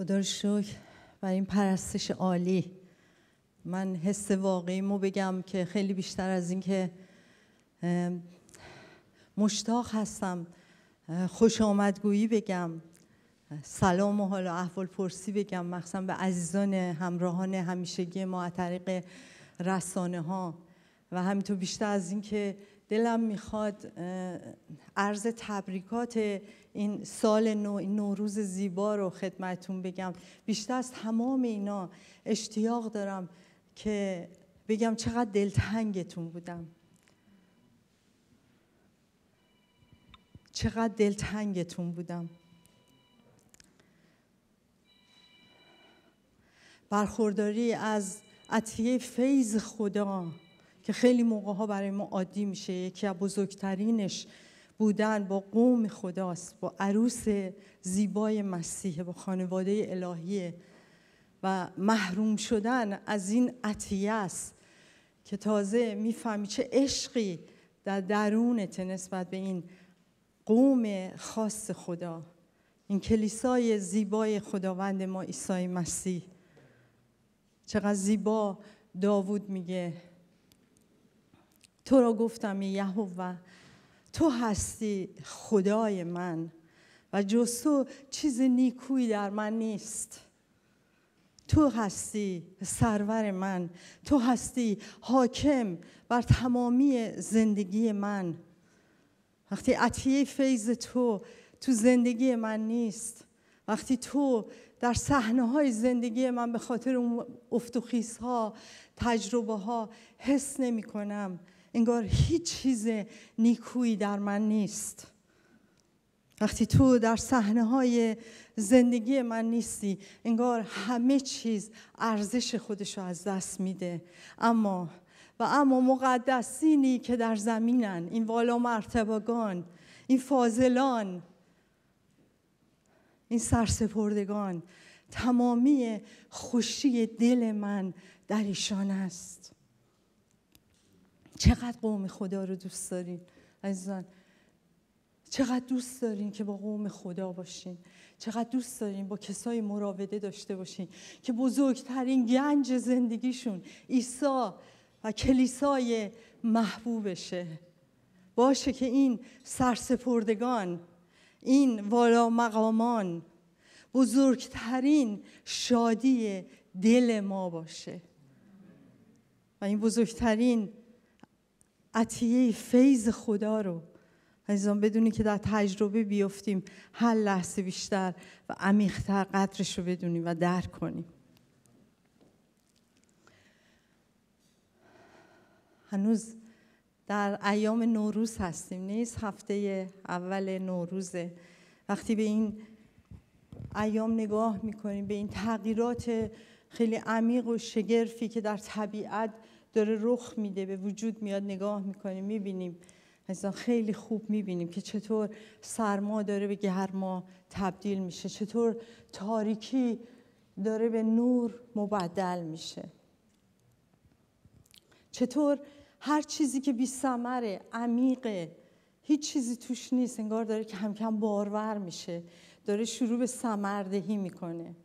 خدا شکر و این پرستش عالی من حس واقعیمو بگم که خیلی بیشتر از اینکه مشتاق هستم خوش آمدگویی بگم سلام و حال احوال پرسی بگم مخصوصا به عزیزان همراهان همیشگی ما از طریق رسانه ها و همینطور بیشتر از اینکه دلم میخواد عرض تبریکات این سال نو این نوروز زیبا رو خدمتون بگم بیشتر از تمام اینا اشتیاق دارم که بگم چقدر دلتنگتون بودم چقدر دلتنگتون بودم برخورداری از عطیه فیض خدا که خیلی موقع ها برای ما عادی میشه یکی از بزرگترینش بودن با قوم خداست با عروس زیبای مسیح با خانواده الهیه و محروم شدن از این عطیه است که تازه میفهمی چه عشقی در درونت نسبت به این قوم خاص خدا این کلیسای زیبای خداوند ما عیسی مسیح چقدر زیبا داوود میگه تو را گفتم یهوه تو هستی خدای من و جز تو چیز نیکویی در من نیست تو هستی سرور من تو هستی حاکم بر تمامی زندگی من وقتی عطیه فیض تو تو زندگی من نیست وقتی تو در صحنه های زندگی من به خاطر افتخیص ها تجربه ها حس نمی کنم انگار هیچ چیز نیکویی در من نیست وقتی تو در صحنه های زندگی من نیستی انگار همه چیز ارزش خودش رو از دست میده اما و اما مقدسینی که در زمینن این والا مرتبگان این فاضلان این سرسپردگان تمامی خوشی دل من در ایشان است چقدر قوم خدا رو دوست دارین عزیزان چقدر دوست دارین که با قوم خدا باشین چقدر دوست دارین با کسای مراوده داشته باشین که بزرگترین گنج زندگیشون عیسی و کلیسای محبوبشه باشه که این سرسپردگان این والا مقامان بزرگترین شادی دل ما باشه و این بزرگترین عطیه فیض خدا رو عزیزان بدونی که در تجربه بیفتیم هر لحظه بیشتر و عمیقتر قدرش رو بدونیم و درک کنیم هنوز در ایام نوروز هستیم نیست هفته اول نوروزه وقتی به این ایام نگاه میکنیم به این تغییرات خیلی عمیق و شگرفی که در طبیعت داره رخ میده به وجود میاد نگاه میکنیم میبینیم عزیزان خیلی خوب میبینیم که چطور سرما داره به گرما تبدیل میشه چطور تاریکی داره به نور مبدل میشه چطور هر چیزی که بی سمره عمیقه هیچ چیزی توش نیست انگار داره که کم کم بارور میشه داره شروع به سمردهی میکنه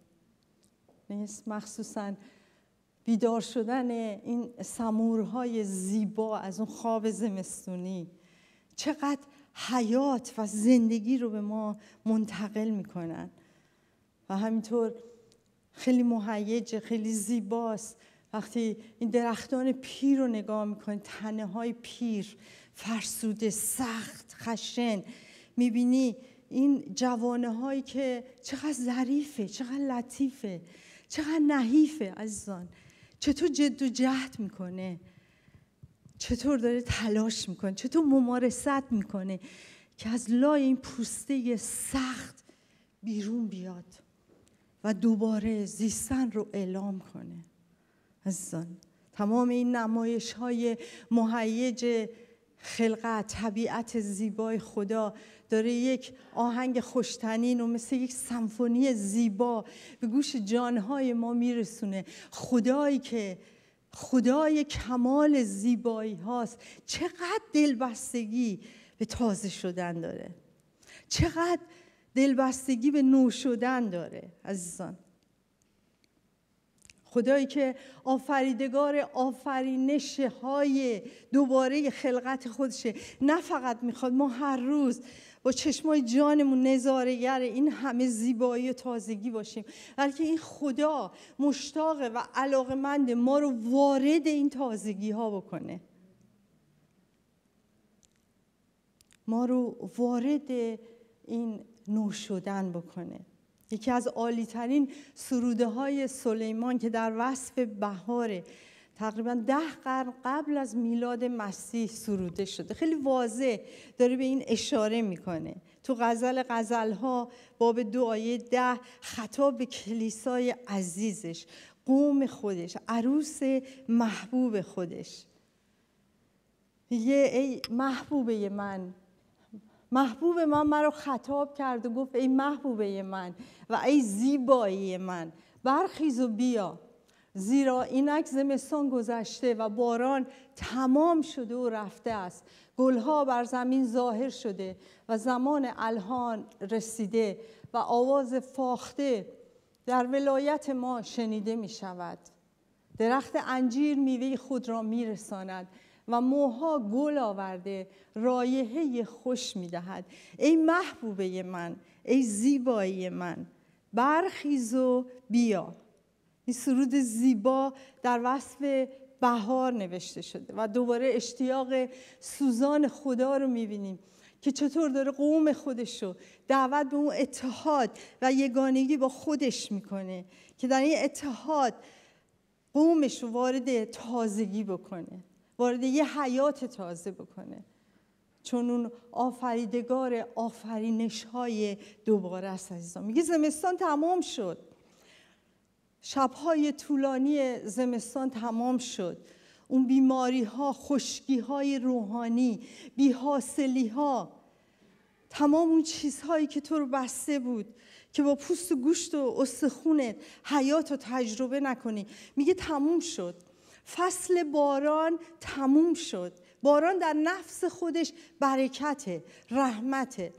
نیست یعنی مخصوصاً... بیدار شدن این سمورهای زیبا از اون خواب زمستونی چقدر حیات و زندگی رو به ما منتقل میکنن و همینطور خیلی مهیج خیلی زیباست وقتی این درختان پیر رو نگاه میکنی تنه های پیر فرسوده سخت خشن میبینی این جوانه هایی که چقدر ظریفه چقدر لطیفه چقدر نحیفه عزیزان چطور جد و جهد میکنه چطور داره تلاش میکنه چطور ممارست میکنه که از لای این پوسته سخت بیرون بیاد و دوباره زیستن رو اعلام کنه عزیزان تمام این نمایش های مهیج خلقت طبیعت زیبای خدا داره یک آهنگ خوشتنین و مثل یک سمفونی زیبا به گوش جانهای ما میرسونه خدایی که خدای کمال زیبایی هاست چقدر دلبستگی به تازه شدن داره چقدر دلبستگی به نو شدن داره عزیزان خدایی که آفریدگار آفرینش های دوباره خلقت خودشه نه فقط میخواد ما هر روز با چشمای جانمون نظارگر این همه زیبایی و تازگی باشیم بلکه این خدا مشتاق و علاقمند ما رو وارد این تازگی ها بکنه ما رو وارد این نو شدن بکنه یکی از عالیترین سروده های سلیمان که در وصف بهار تقریبا ده قرن قبل از میلاد مسیح سروده شده خیلی واضح داره به این اشاره میکنه تو غزل ها باب دو آیه ده خطاب به کلیسای عزیزش قوم خودش عروس محبوب خودش یه ای محبوبه من محبوب من مرا خطاب کرد و گفت ای محبوبه من و ای زیبایی من برخیز و بیا زیرا اینک زمستان گذشته و باران تمام شده و رفته است گلها بر زمین ظاهر شده و زمان الهان رسیده و آواز فاخته در ولایت ما شنیده می شود درخت انجیر میوه خود را می و موها گل آورده رایحه خوش میدهد ای محبوبه من ای زیبایی من برخیز و بیا این سرود زیبا در وصف بهار نوشته شده و دوباره اشتیاق سوزان خدا رو میبینیم که چطور داره قوم خودش رو دعوت به اون اتحاد و یگانگی با خودش میکنه که در این اتحاد قومش رو وارد تازگی بکنه وارد یه حیات تازه بکنه چون اون آفریدگار آفرینش های دوباره است عزیزان میگه زمستان تمام شد شبهای طولانی زمستان تمام شد اون بیماری ها خشکی های روحانی بیحاصلی ها تمام اون چیزهایی که تو رو بسته بود که با پوست و گوشت و استخونت حیات رو تجربه نکنی میگه تموم شد فصل باران تموم شد باران در نفس خودش برکته رحمته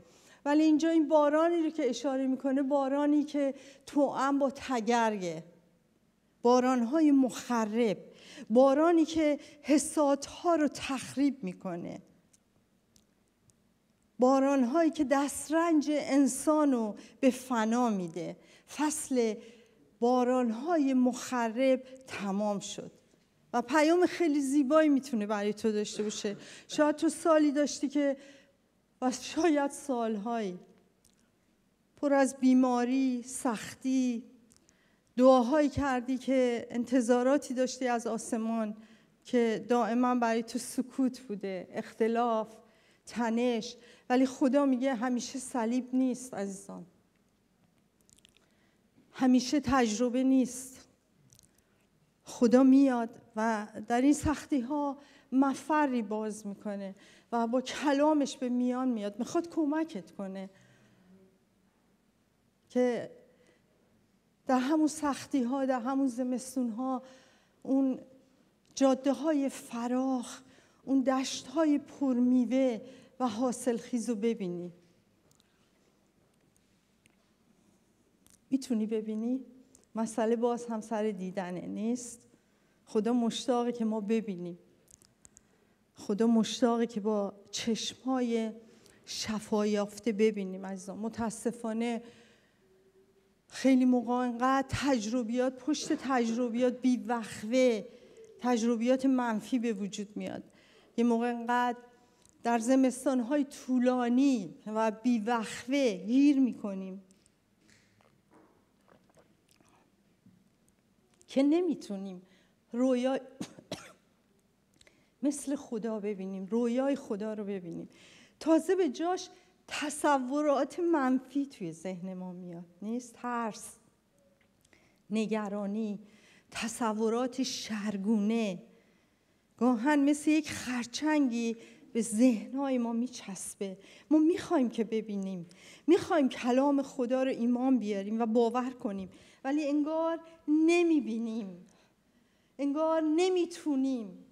ولی اینجا این بارانی رو که اشاره میکنه بارانی که توأم با تگرگه بارانهای مخرب بارانی که حسادها رو تخریب میکنه بارانهایی که دسترنج انسان رو به فنا میده فصل بارانهای مخرب تمام شد و پیام خیلی زیبایی میتونه برای تو داشته باشه شاید تو سالی داشتی که و شاید سالهایی پر از بیماری، سختی، دعاهایی کردی که انتظاراتی داشتی از آسمان که دائما برای تو سکوت بوده، اختلاف، تنش ولی خدا میگه همیشه صلیب نیست عزیزان همیشه تجربه نیست خدا میاد و در این سختی ها مفری باز میکنه و با کلامش به میان میاد میخواد کمکت کنه که در همون سختی ها در همون زمستون ها اون جاده های فراخ اون دشت های پرمیوه و حاصل خیزو ببینی میتونی ببینی؟ مسئله باز هم سر دیدنه نیست خدا مشتاقه که ما ببینیم خدا مشتاقه که با چشمای شفایافته ببینیم از متاسفانه خیلی موقع انقدر تجربیات پشت تجربیات وخوه تجربیات منفی به وجود میاد یه موقع انقدر در زمستان های طولانی و وخوه گیر میکنیم که نمیتونیم رویا مثل خدا ببینیم رویای خدا رو ببینیم تازه به جاش تصورات منفی توی ذهن ما میاد نیست ترس نگرانی تصورات شرگونه گاهن مثل یک خرچنگی به ذهنهای ما میچسبه ما میخوایم که ببینیم میخوایم کلام خدا رو ایمان بیاریم و باور کنیم ولی انگار نمیبینیم انگار نمیتونیم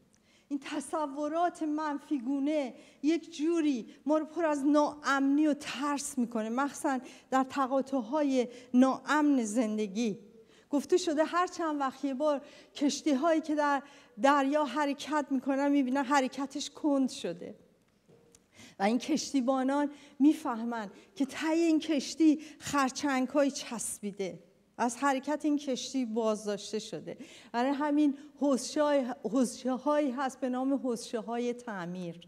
این تصورات منفیگونه یک جوری ما رو پر از ناامنی و ترس میکنه مخصوصا در تقاطعهای ناامن زندگی گفته شده هر چند وقت یه بار کشتی هایی که در دریا حرکت میکنن میبینن حرکتش کند شده و این کشتیبانان میفهمن که تای این کشتی خرچنگ های چسبیده از حرکت این کشتی بازداشته شده برای همین حوزچه هایی هست به نام حوزشه های تعمیر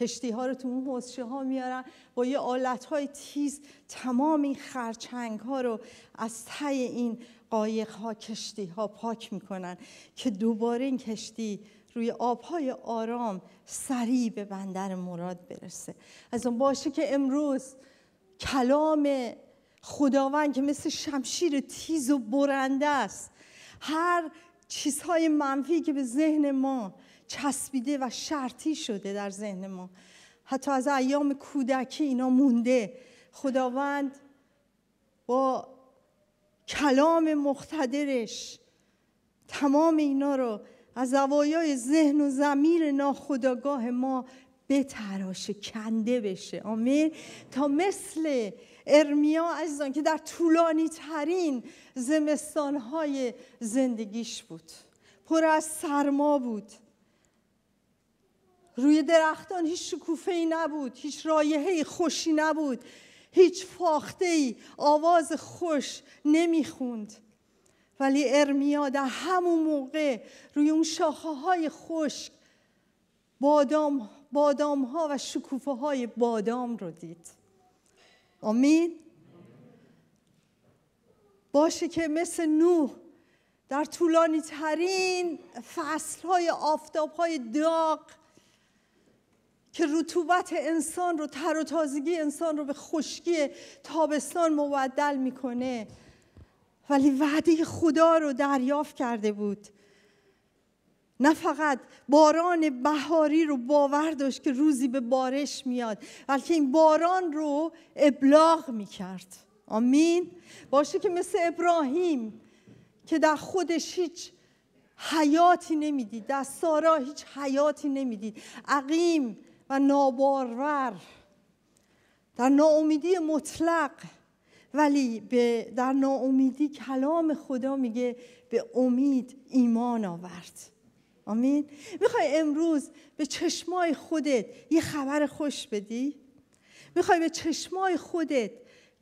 کشتی ها رو تو اون حوزچه ها میارن با یه آلت های تیز تمام این خرچنگ ها رو از تی این قایق ها کشتی ها پاک میکنن که دوباره این کشتی روی آبهای آرام سریع به بندر مراد برسه از اون باشه که امروز کلام خداوند که مثل شمشیر تیز و برنده است هر چیزهای منفی که به ذهن ما چسبیده و شرطی شده در ذهن ما حتی از ایام کودکی اینا مونده خداوند با کلام مختدرش تمام اینا رو از زوایای ذهن و زمیر ناخداگاه ما بتراشه کنده بشه آمین تا مثل ارمیا عزیزان که در طولانی ترین زمستانهای زندگیش بود پر از سرما بود روی درختان هیچ شکوفه ای نبود هیچ رایحه خوشی نبود هیچ فاخته ای آواز خوش نمیخوند ولی ارمیا در همون موقع روی اون شاخه های خشک بادام, بادام ها و شکوفه های بادام رو دید آمین؟ باشه که مثل نوح در طولانی ترین فصل های آفتاب های داغ که رطوبت انسان رو تر و تازگی انسان رو به خشکی تابستان مبدل میکنه ولی وعده خدا رو دریافت کرده بود نه فقط باران بهاری رو باور داشت که روزی به بارش میاد بلکه این باران رو ابلاغ میکرد آمین باشه که مثل ابراهیم که در خودش هیچ حیاتی نمیدید در سارا هیچ حیاتی نمیدید عقیم و نابارور در ناامیدی مطلق ولی به در ناامیدی کلام خدا میگه به امید ایمان آورد آمین میخوای امروز به چشمای خودت یه خبر خوش بدی میخوای به چشمای خودت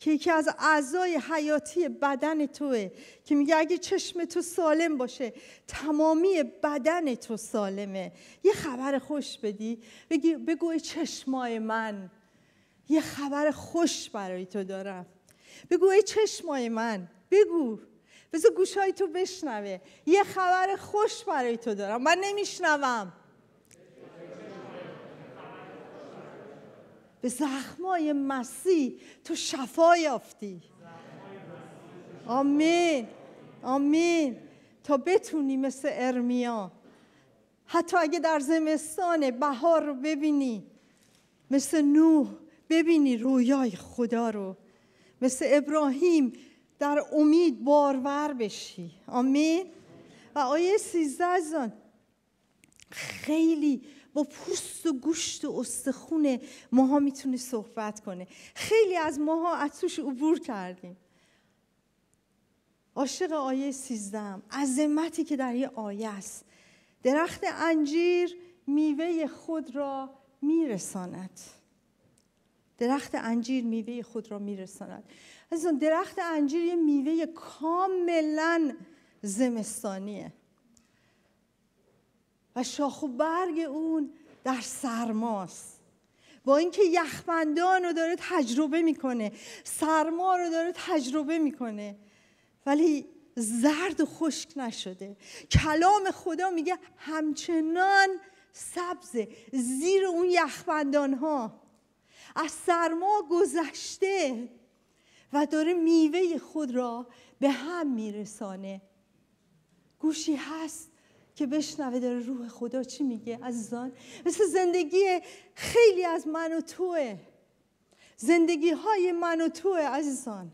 که یکی از اعضای حیاتی بدن توه که میگه اگه چشم تو سالم باشه تمامی بدن تو سالمه یه خبر خوش بدی بگی بگو چشمای من یه خبر خوش برای تو دارم بگو چشمای من بگو بذار گوشهای تو بشنوه یه خبر خوش برای تو دارم من نمیشنوم به زخمای مسیح تو شفا یافتی آمین آمین تا بتونی مثل ارمیا حتی اگه در زمستان بهار رو ببینی مثل نوح ببینی رویای خدا رو مثل ابراهیم در امید بارور بشی آمین و آیه سیزده از آن خیلی با پوست و گوشت و استخون ماها میتونه صحبت کنه خیلی از ماها از توش عبور کردیم عاشق آیه 13 عظمتی که در یه آیه است درخت انجیر میوه خود را میرساند درخت انجیر میوه خود را میرساند عزیزان درخت انجیر یه میوه کاملا زمستانیه و شاخ و برگ اون در سرماست با اینکه یخبندان رو داره تجربه میکنه سرما رو داره تجربه میکنه ولی زرد و خشک نشده کلام خدا میگه همچنان سبز زیر اون یخبندان ها از سرما گذشته و داره میوه خود را به هم میرسانه گوشی هست که بشنوه داره روح خدا چی میگه عزیزان مثل زندگی خیلی از من و توه زندگی های من و توه عزیزان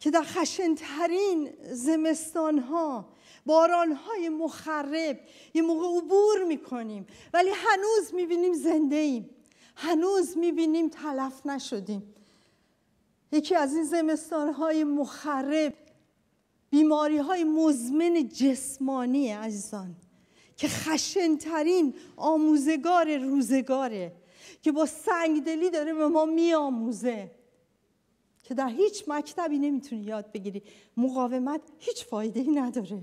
که در خشنترین زمستان ها باران های مخرب یه موقع عبور میکنیم ولی هنوز میبینیم زنده ایم هنوز میبینیم تلف نشدیم یکی از این های مخرب بیماری های مزمن جسمانی عزیزان که خشنترین آموزگار روزگاره که با سنگدلی داره به ما میآموزه که در هیچ مکتبی نمیتونی یاد بگیری مقاومت هیچ فایده ای نداره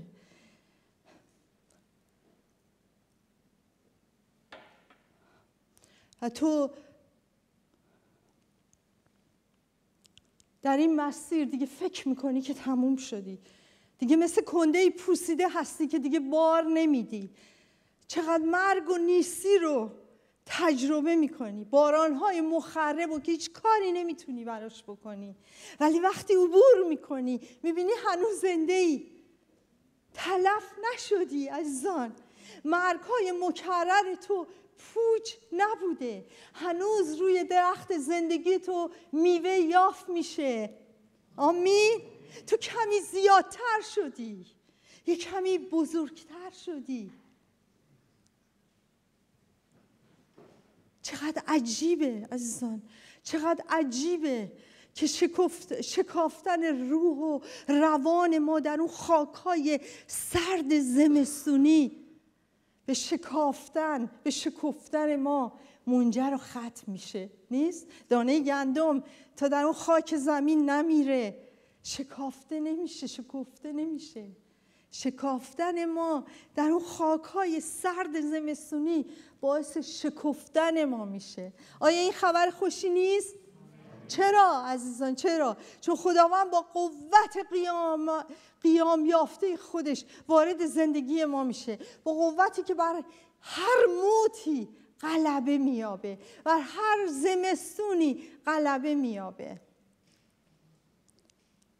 و تو در این مسیر دیگه فکر میکنی که تموم شدی دیگه مثل کنده پوسیده هستی که دیگه بار نمیدی چقدر مرگ و نیستی رو تجربه میکنی بارانهای مخرب و که هیچ کاری نمیتونی براش بکنی ولی وقتی عبور میکنی میبینی هنوز زنده ای تلف نشدی زان مرگ های مکرر تو پوچ نبوده هنوز روی درخت زندگی تو میوه یافت میشه آمین تو کمی زیادتر شدی یه کمی بزرگتر شدی چقدر عجیبه عزیزان چقدر عجیبه که شکفت، شکافتن روح و روان ما در اون خاکهای سرد زمستونی به شکافتن به شکفتن ما منجر و ختم میشه نیست دانه گندم تا در اون خاک زمین نمیره شکافته نمیشه شکفته نمیشه شکافتن ما در اون خاکهای سرد زمستونی باعث شکفتن ما میشه آیا این خبر خوشی نیست چرا عزیزان چرا چون خداوند با قوت قیام قیام یافته خودش وارد زندگی ما میشه با قوتی که بر هر موتی غلبه میابه و هر زمستونی غلبه میابه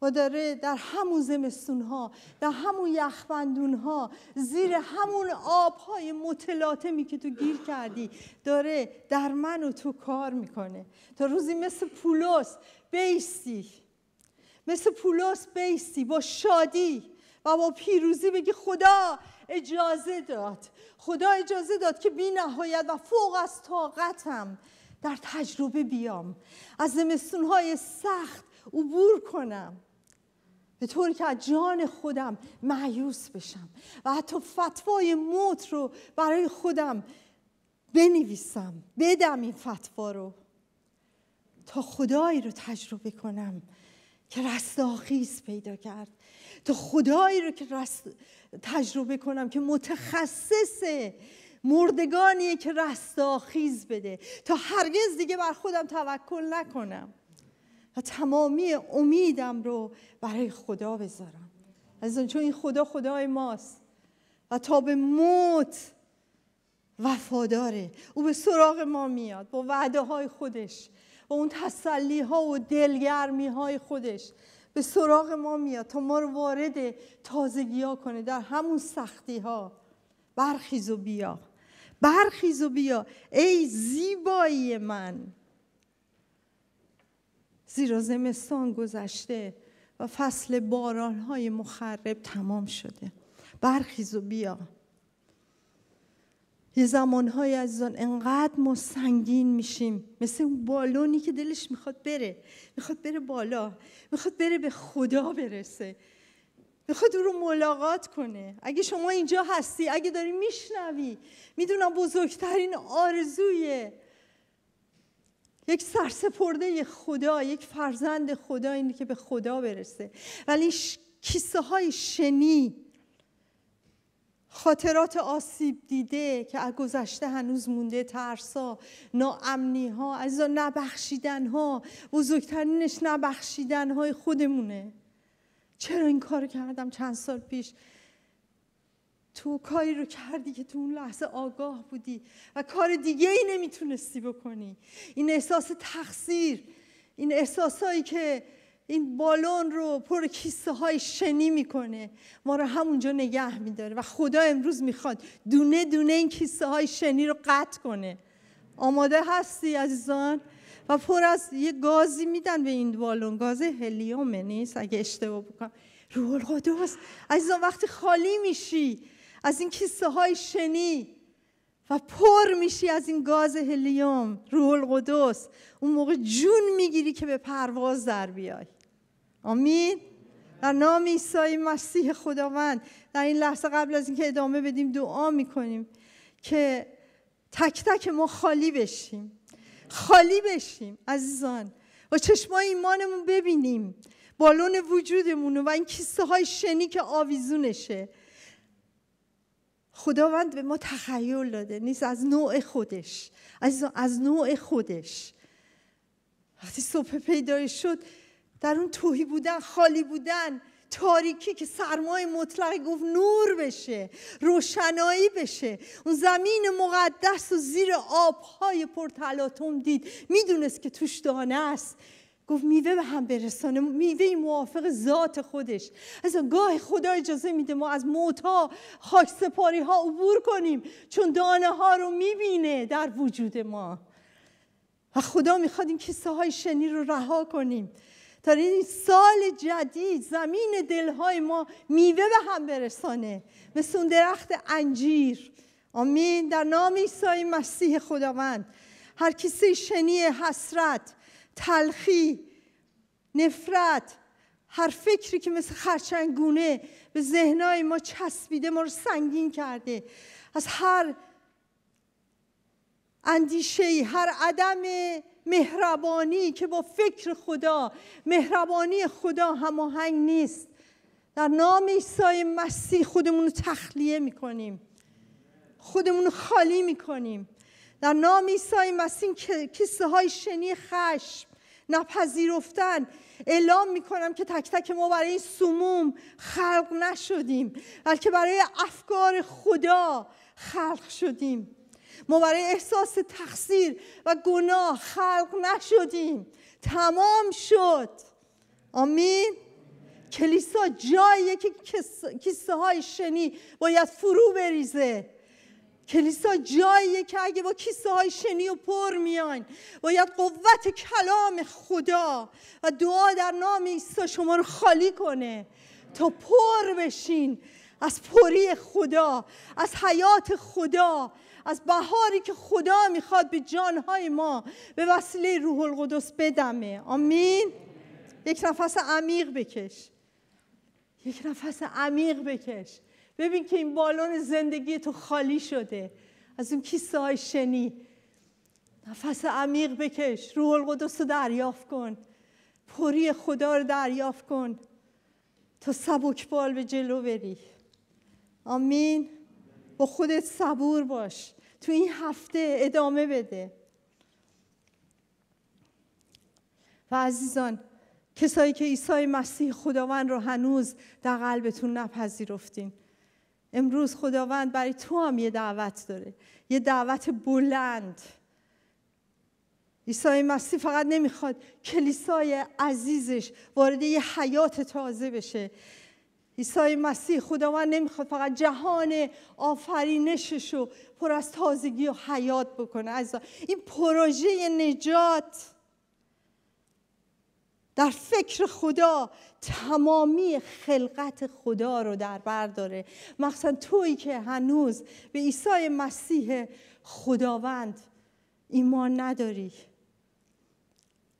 و داره در همون زمستون ها در همون یخبندون ها زیر همون آب های متلاطمی که تو گیر کردی داره در من و تو کار میکنه تا روزی مثل پولس بیستی مثل پولس بیستی با شادی و با پیروزی بگی خدا اجازه داد خدا اجازه داد که بی نهایت و فوق از طاقتم در تجربه بیام از زمستون های سخت عبور کنم به طوری که از جان خودم معیوس بشم و حتی فتوای موت رو برای خودم بنویسم بدم این فتوا رو تا خدایی رو تجربه کنم که رستاخیز پیدا کرد تا خدایی رو که رست... تجربه کنم که متخصص مردگانیه که رستاخیز بده تا هرگز دیگه بر خودم توکل نکنم تمامی امیدم رو برای خدا بذارم از چون این خدا خدای ماست و تا به موت وفاداره او به سراغ ما میاد با وعده های خودش با اون تسلی ها و دلگرمی های خودش به سراغ ما میاد تا ما رو وارد تازگی ها کنه در همون سختی ها برخیز و بیا برخیز و بیا ای زیبایی من زیرا زمستان گذشته و فصل بارانهای مخرب تمام شده برخیز و بیا یه زمانهای عزیزان انقدر ما سنگین میشیم مثل اون بالونی که دلش میخواد بره میخواد بره بالا میخواد بره به خدا برسه میخواد او رو ملاقات کنه اگه شما اینجا هستی اگه داری میشنوی میدونم بزرگترین آرزوی یک سرسپرده خدا یک فرزند خدا اینه که به خدا برسه ولی ش... کیسه های شنی خاطرات آسیب دیده که از گذشته هنوز مونده ترسا ناامنی ها از نبخشیدن ها بزرگترینش نبخشیدن های خودمونه چرا این کار کردم چند سال پیش تو کاری رو کردی که تو اون لحظه آگاه بودی و کار دیگه ای نمیتونستی بکنی این احساس تقصیر این احساسایی که این بالون رو پر کیسه های شنی میکنه ما رو همونجا نگه میداره و خدا امروز میخواد دونه دونه این کیسه های شنی رو قطع کنه آماده هستی عزیزان و پر از یه گازی میدن به این بالون گاز هلیوم نیست اگه اشتباه بکنم روح القدس عزیزان وقتی خالی میشی از این کیسه های شنی و پر میشی از این گاز هلیوم روح القدس اون موقع جون میگیری که به پرواز در بیای آمین در نام عیسی مسیح خداوند در این لحظه قبل از اینکه ادامه بدیم دعا میکنیم که تک تک ما خالی بشیم خالی بشیم عزیزان و چشمای ایمانمون ببینیم بالون وجودمون و این کیسه های شنی که آویزونشه خداوند به ما تخیل داده نیست از نوع خودش از, از نوع خودش وقتی صبح پیدایی شد در اون توهی بودن خالی بودن تاریکی که سرمایه مطلق گفت نور بشه روشنایی بشه اون زمین مقدس و زیر آبهای پرتلاتوم دید میدونست که توش دانه است گفت میوه به هم برسانه میوه موافق ذات خودش از گاه خدا اجازه میده ما از موتا خاک سپاری ها عبور کنیم چون دانه ها رو میبینه در وجود ما و خدا میخواد این کیسه های شنی رو رها کنیم تا این سال جدید زمین دلهای ما میوه به هم برسانه مثل اون درخت انجیر آمین در نام عیسی مسیح خداوند هر کسی شنی حسرت تلخی نفرت هر فکری که مثل خرچنگونه به ذهنهای ما چسبیده ما رو سنگین کرده از هر اندیشه هر عدم مهربانی که با فکر خدا مهربانی خدا هماهنگ نیست در نام عیسی مسیح خودمون رو تخلیه میکنیم خودمون رو خالی میکنیم در نام عیسی مسیح کسه های شنی خشم نپذیرفتن اعلام میکنم که تک تک ما برای این سموم خلق نشدیم بلکه برای افکار خدا خلق شدیم ما برای احساس تقصیر و گناه خلق نشدیم تمام شد آمین کلیسا جاییه که کیسه های شنی باید فرو بریزه کلیسا جاییه که اگه با کیسه های شنی و پر میان باید قوت کلام خدا و دعا در نام عیسی شما رو خالی کنه تا پر بشین از پری خدا از حیات خدا از بهاری که خدا میخواد به جانهای ما به وسیله روح القدس بدمه آمین یک نفس عمیق بکش یک نفس عمیق بکش ببین که این بالون زندگی تو خالی شده از اون کیسه های شنی نفس عمیق بکش روح القدس رو دریافت کن پری خدا رو دریافت کن تا سبک بال به جلو بری آمین با خودت صبور باش تو این هفته ادامه بده و عزیزان کسایی که عیسی مسیح خداوند رو هنوز در قلبتون نپذیرفتین امروز خداوند برای تو هم یه دعوت داره یه دعوت بلند عیسی مسیح فقط نمیخواد کلیسای عزیزش وارد یه حیات تازه بشه عیسی مسیح خداوند نمیخواد فقط جهان آفرینشش رو پر از تازگی و حیات بکنه از این پروژه نجات در فکر خدا تمامی خلقت خدا رو در بر داره مخصوصا تویی که هنوز به عیسی مسیح خداوند ایمان نداری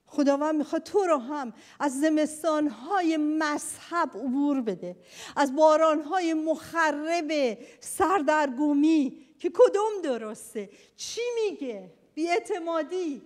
خداوند میخواد تو رو هم از زمستانهای مذهب عبور بده از بارانهای مخرب سردرگمی که کدوم درسته چی میگه بیاعتمادی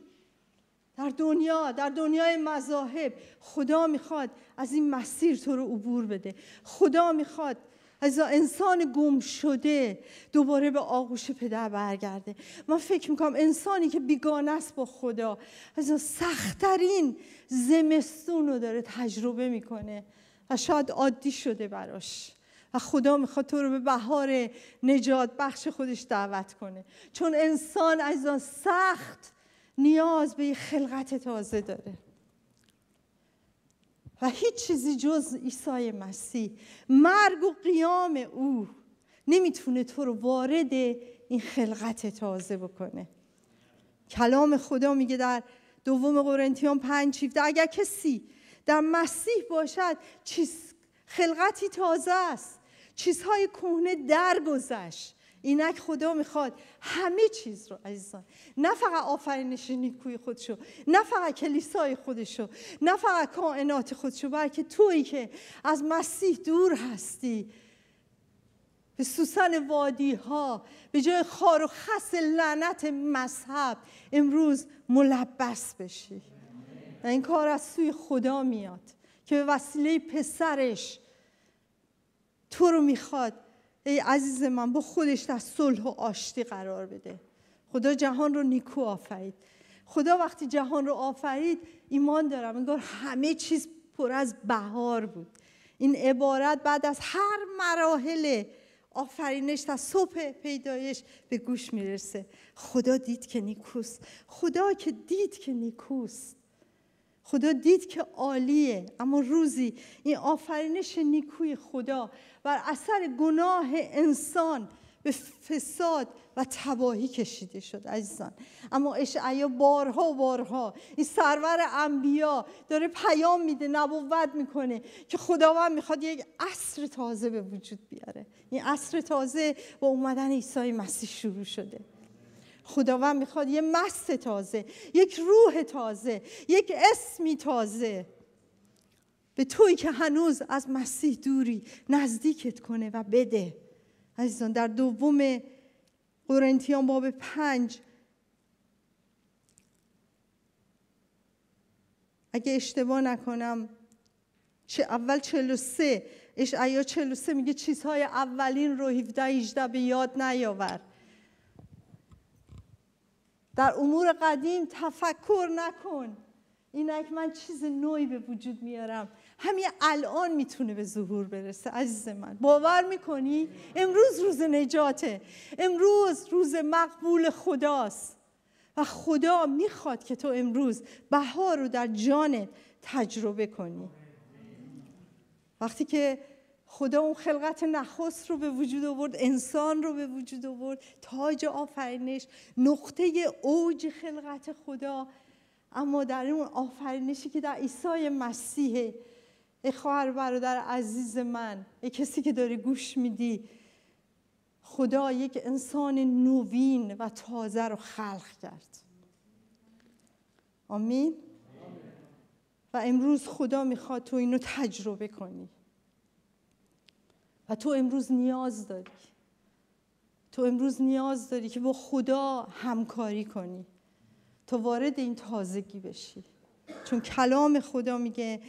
در دنیا در دنیای مذاهب خدا میخواد از این مسیر تو رو عبور بده خدا میخواد از انسان گم شده دوباره به آغوش پدر برگرده من فکر میکنم انسانی که بیگانه است با خدا از سختترین زمستون رو داره تجربه میکنه و شاید عادی شده براش و خدا میخواد تو رو به بهار نجات بخش خودش دعوت کنه چون انسان از سخت نیاز به یه خلقت تازه داره و هیچ چیزی جز عیسی مسیح مرگ و قیام او نمیتونه تو رو وارد این خلقت تازه بکنه کلام خدا میگه در دوم قرنتیان پنج اگر کسی در مسیح باشد چیز خلقتی تازه است چیزهای کهنه درگذشت اینک خدا میخواد همه چیز رو عزیزان نه فقط آفرینش نیکوی خودشو نه فقط کلیسای خودشو نه فقط کائنات خودشو بلکه تویی که از مسیح دور هستی به سوسن وادی ها به جای خار و خس لعنت مذهب امروز ملبس بشی و این کار از سوی خدا میاد که به وسیله پسرش تو رو میخواد ای عزیز من با خودش در صلح و آشتی قرار بده خدا جهان رو نیکو آفرید خدا وقتی جهان رو آفرید ایمان دارم انگار همه چیز پر از بهار بود این عبارت بعد از هر مراحل آفرینش تا صبح پیدایش به گوش میرسه خدا دید که نیکوست خدا که دید که نیکوست خدا دید که عالیه اما روزی این آفرینش نیکوی خدا بر اثر گناه انسان به فساد و تباهی کشیده شد عزیزان اما اشعیا بارها و بارها این سرور انبیا داره پیام میده نبوت میکنه که خداوند میخواد یک عصر تازه به وجود بیاره این عصر تازه با اومدن عیسی مسیح شروع شده خداوند میخواد یه مست تازه یک روح تازه یک اسمی تازه به توی که هنوز از مسیح دوری نزدیکت کنه و بده عزیزان در دوم قرنتیان باب پنج اگه اشتباه نکنم چه اول 43 اشعیا 43 میگه چیزهای اولین رو 17 18 به یاد نیاورد در امور قدیم تفکر نکن اینک من چیز نوعی به وجود میارم همین الان میتونه به ظهور برسه عزیز من باور میکنی؟ امروز روز نجاته امروز روز مقبول خداست و خدا میخواد که تو امروز بهار رو در جانت تجربه کنی وقتی که خدا اون خلقت نخست رو به وجود آورد انسان رو به وجود آورد تاج آفرینش نقطه اوج خلقت خدا اما در اون آفرینشی که در عیسی مسیح ای خواهر برادر عزیز من ای کسی که داری گوش میدی خدا یک انسان نوین و تازه رو خلق کرد آمین و امروز خدا میخواد تو اینو تجربه کنی تو امروز نیاز داری تو امروز نیاز داری که با خدا همکاری کنی تا وارد این تازگی بشی چون کلام خدا میگه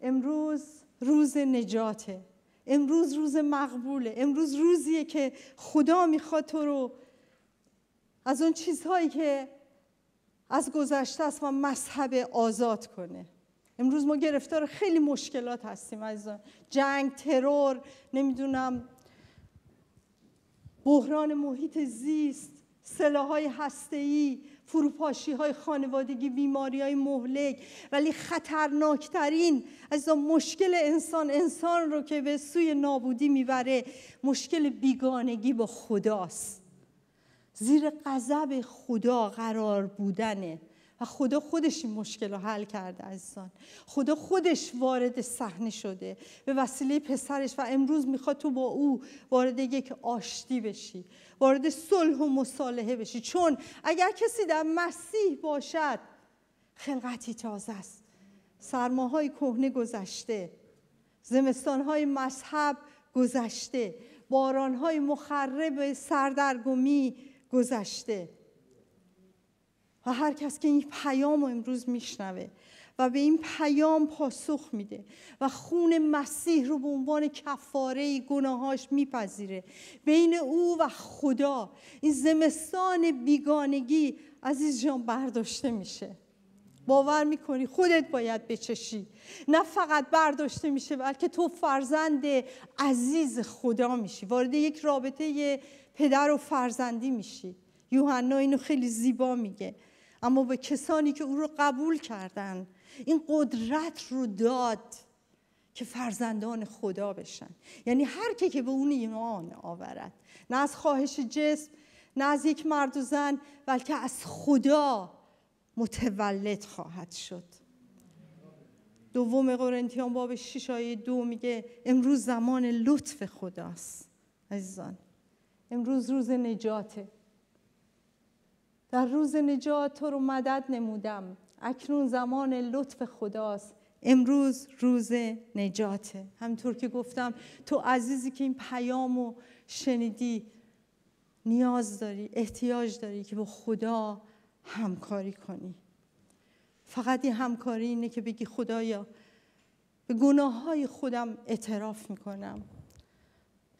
امروز روز نجاته امروز روز مقبوله امروز روزیه که خدا میخواد تو رو از اون چیزهایی که از گذشته است و مذهب آزاد کنه امروز ما گرفتار خیلی مشکلات هستیم از جنگ ترور نمیدونم بحران محیط زیست سلاحهای هسته‌ای فروپاشی های خانوادگی بیماری های مهلک ولی خطرناکترین از مشکل انسان انسان رو که به سوی نابودی میبره مشکل بیگانگی با خداست زیر غضب خدا قرار بودنه و خدا خودش این مشکل رو حل کرده عزیزان خدا خودش وارد صحنه شده به وسیله پسرش و امروز میخواد تو با او وارد یک آشتی بشی وارد صلح و مصالحه بشی چون اگر کسی در مسیح باشد خلقتی تازه است سرماهای کهنه گذشته زمستانهای مذهب گذشته بارانهای مخرب سردرگمی گذشته و هر کس که این پیام رو امروز میشنوه و به این پیام پاسخ میده و خون مسیح رو به عنوان کفاره گناهاش میپذیره بین او و خدا این زمستان بیگانگی عزیز جان برداشته میشه باور میکنی خودت باید بچشی نه فقط برداشته میشه بلکه تو فرزند عزیز خدا میشی وارد یک رابطه پدر و فرزندی میشی یوحنا اینو خیلی زیبا میگه اما به کسانی که او رو قبول کردن این قدرت رو داد که فرزندان خدا بشن یعنی هر کی که به اون ایمان آورد نه از خواهش جسم نه از یک مرد و زن بلکه از خدا متولد خواهد شد دوم قرنتیان باب 6 آیه دو میگه امروز زمان لطف خداست عزیزان امروز روز نجاته در روز نجات تو رو مدد نمودم اکنون زمان لطف خداست امروز روز نجاته همطور که گفتم تو عزیزی که این پیامو شنیدی نیاز داری احتیاج داری که با خدا همکاری کنی فقط این همکاری اینه که بگی خدایا به گناه های خودم اعتراف میکنم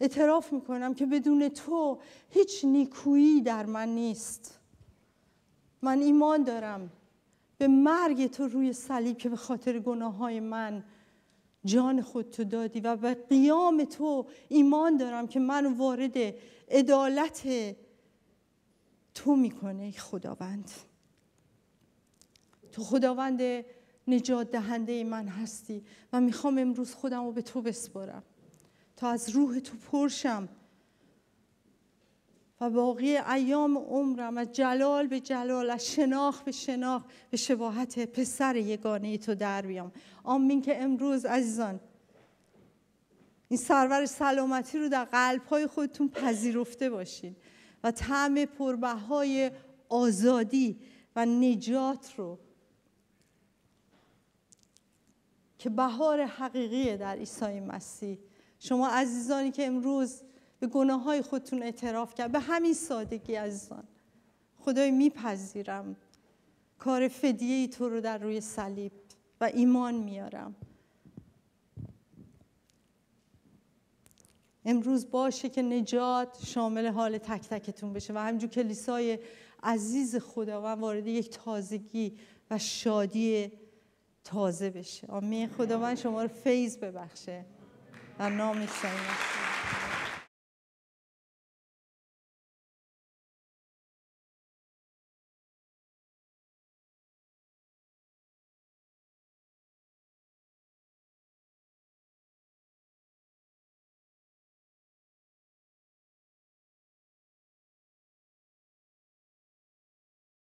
اعتراف میکنم که بدون تو هیچ نیکویی در من نیست من ایمان دارم به مرگ تو روی صلیب که به خاطر گناه های من جان خود تو دادی و به قیام تو ایمان دارم که من وارد عدالت تو میکنه خداوند تو خداوند نجات دهنده من هستی و میخوام امروز خودم رو به تو بسپارم تا از روح تو پرشم و باقی ایام عمرم از جلال به جلال از شناخ به شناخ به شباهت پسر یگانه تو در بیام آمین که امروز عزیزان این سرور سلامتی رو در قلبهای خودتون پذیرفته باشین و طعم پربهای آزادی و نجات رو که بهار حقیقیه در عیسی مسیح شما عزیزانی که امروز به گناه های خودتون اعتراف کرد به همین سادگی عزیزان خدای میپذیرم کار فدیه ای تو رو در روی صلیب و ایمان میارم امروز باشه که نجات شامل حال تک تکتون بشه و همجور کلیسای عزیز خداوند وارد یک تازگی و شادی تازه بشه آمین خداوند شما رو فیض ببخشه در نام شما